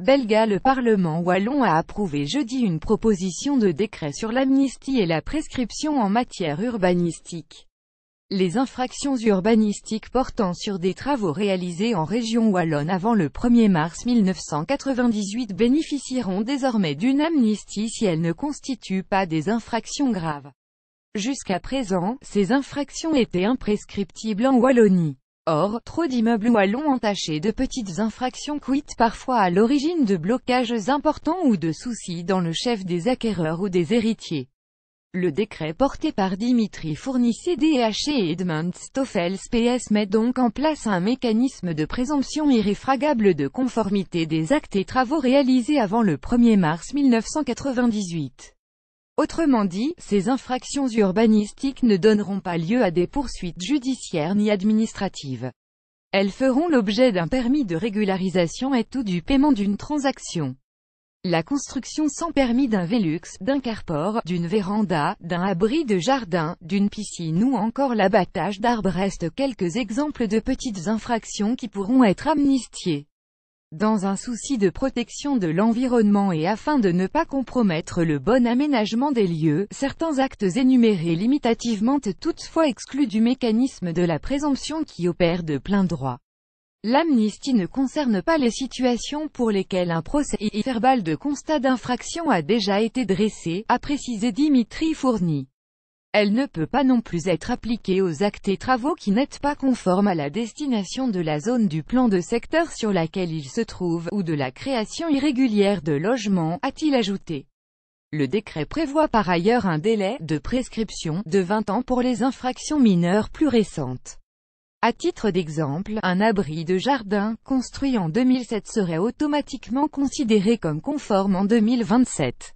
Belga Le Parlement wallon a approuvé jeudi une proposition de décret sur l'amnistie et la prescription en matière urbanistique. Les infractions urbanistiques portant sur des travaux réalisés en région wallonne avant le 1er mars 1998 bénéficieront désormais d'une amnistie si elles ne constituent pas des infractions graves. Jusqu'à présent, ces infractions étaient imprescriptibles en Wallonie. Or, trop d'immeubles wallons entachés de petites infractions quittent parfois à l'origine de blocages importants ou de soucis dans le chef des acquéreurs ou des héritiers. Le décret porté par Dimitri Fournissier DH e, et Edmund Stoffels PS met donc en place un mécanisme de présomption irréfragable de conformité des actes et travaux réalisés avant le 1er mars 1998. Autrement dit, ces infractions urbanistiques ne donneront pas lieu à des poursuites judiciaires ni administratives. Elles feront l'objet d'un permis de régularisation et tout du paiement d'une transaction. La construction sans permis d'un Vélux, d'un carport, d'une véranda, d'un abri de jardin, d'une piscine ou encore l'abattage d'arbres restent quelques exemples de petites infractions qui pourront être amnistiées. Dans un souci de protection de l'environnement et afin de ne pas compromettre le bon aménagement des lieux, certains actes énumérés limitativement toutefois exclus du mécanisme de la présomption qui opère de plein droit. L'amnistie ne concerne pas les situations pour lesquelles un procès verbal de constat d'infraction a déjà été dressé, a précisé Dimitri Fourni. Elle ne peut pas non plus être appliquée aux actes et travaux qui n'êtes pas conformes à la destination de la zone du plan de secteur sur laquelle il se trouve, ou de la création irrégulière de logements, a-t-il ajouté. Le décret prévoit par ailleurs un délai de prescription de 20 ans pour les infractions mineures plus récentes. À titre d'exemple, un abri de jardin, construit en 2007 serait automatiquement considéré comme conforme en 2027.